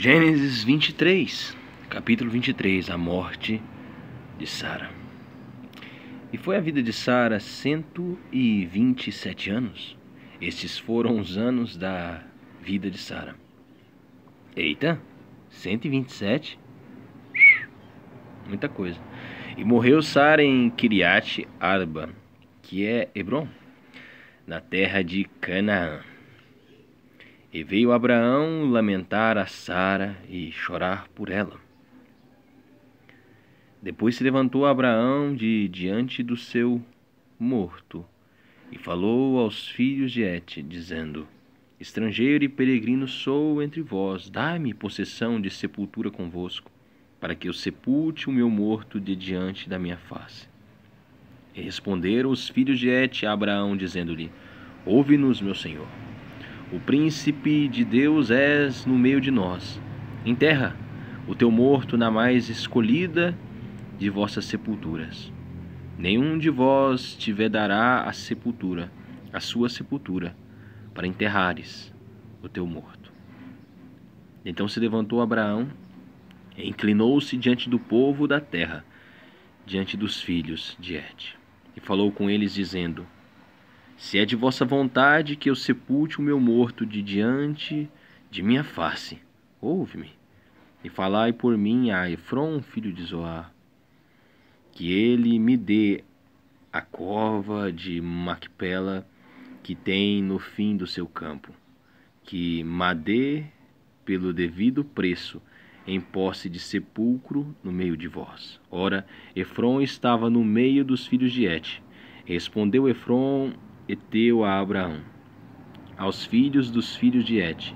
Gênesis 23, capítulo 23, a morte de Sara. E foi a vida de Sara 127 anos. Estes foram os anos da vida de Sara. Eita, 127? Muita coisa. E morreu Sara em Kiriat Arba, que é Hebron, na terra de Canaã. E veio Abraão lamentar a Sara e chorar por ela. Depois se levantou Abraão de diante do seu morto e falou aos filhos de Et, dizendo: Estrangeiro e peregrino sou entre vós, dai-me possessão de sepultura convosco, para que eu sepulte o meu morto de diante da minha face. E responderam os filhos de Et a Abraão, dizendo-lhe: Ouve-nos, meu senhor. O príncipe de Deus és no meio de nós. Enterra o teu morto na mais escolhida de vossas sepulturas. Nenhum de vós te vedará a sepultura, a sua sepultura, para enterrares o teu morto. Então se levantou Abraão, e inclinou-se diante do povo da terra, diante dos filhos de Et, e falou com eles, dizendo: se é de vossa vontade que eu sepulte o meu morto de diante de minha face, ouve-me, e falai por mim a Efron, filho de Zoar, que ele me dê a cova de Macpela que tem no fim do seu campo, que madê pelo devido preço em posse de sepulcro no meio de vós. Ora, Efron estava no meio dos filhos de Et. Respondeu Efron Eteu a Abraão, aos filhos dos filhos de Et,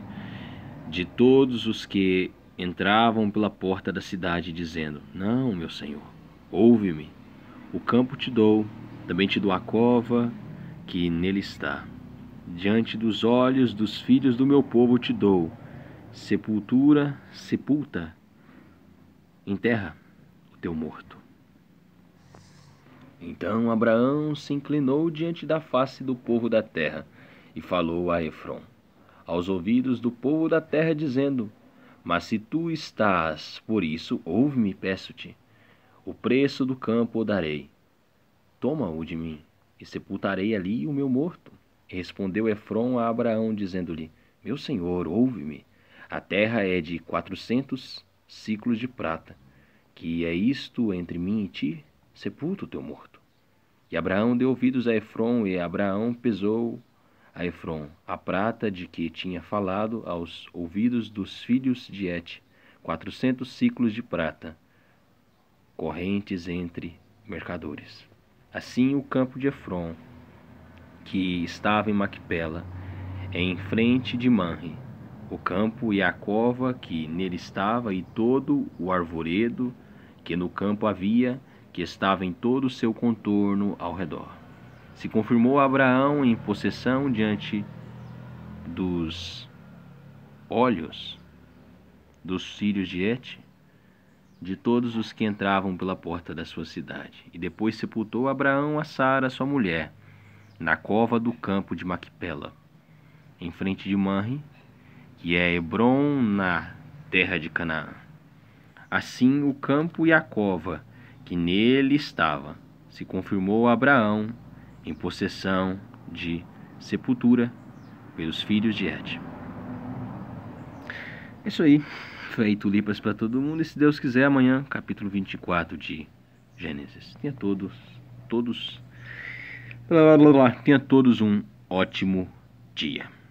de todos os que entravam pela porta da cidade, dizendo: Não, meu senhor, ouve-me. O campo te dou, também te dou a cova que nele está. Diante dos olhos dos filhos do meu povo te dou. Sepultura, sepulta, enterra o teu morto. Então Abraão se inclinou diante da face do povo da terra e falou a Efron, aos ouvidos do povo da terra, dizendo: Mas se tu estás, por isso, ouve-me, peço-te. O preço do campo o darei. Toma-o de mim, e sepultarei ali o meu morto. respondeu Efron a Abraão, dizendo-lhe: Meu senhor, ouve-me. A terra é de quatrocentos ciclos de prata. Que é isto entre mim e ti? Sepulta o teu morto. E Abraão deu ouvidos a Efron, e Abraão pesou a Efron a prata de que tinha falado aos ouvidos dos filhos de Et, quatrocentos ciclos de prata, correntes entre mercadores. Assim o campo de Efron, que estava em Macpela, em frente de Manre, o campo e a cova que nele estava e todo o arvoredo que no campo havia que estava em todo o seu contorno ao redor. Se confirmou Abraão em possessão diante dos olhos dos filhos de Et, de todos os que entravam pela porta da sua cidade. E depois sepultou Abraão a Sara, sua mulher, na cova do campo de Macpela, em frente de Manre, que é Hebron, na terra de Canaã. Assim, o campo e a cova que nele estava, se confirmou Abraão em possessão de sepultura pelos filhos de Ed. É isso aí. Foi tulipas para todo mundo. E se Deus quiser, amanhã, capítulo 24 de Gênesis. Tenha todos, todos, blá, blá, blá, tenha todos um ótimo dia.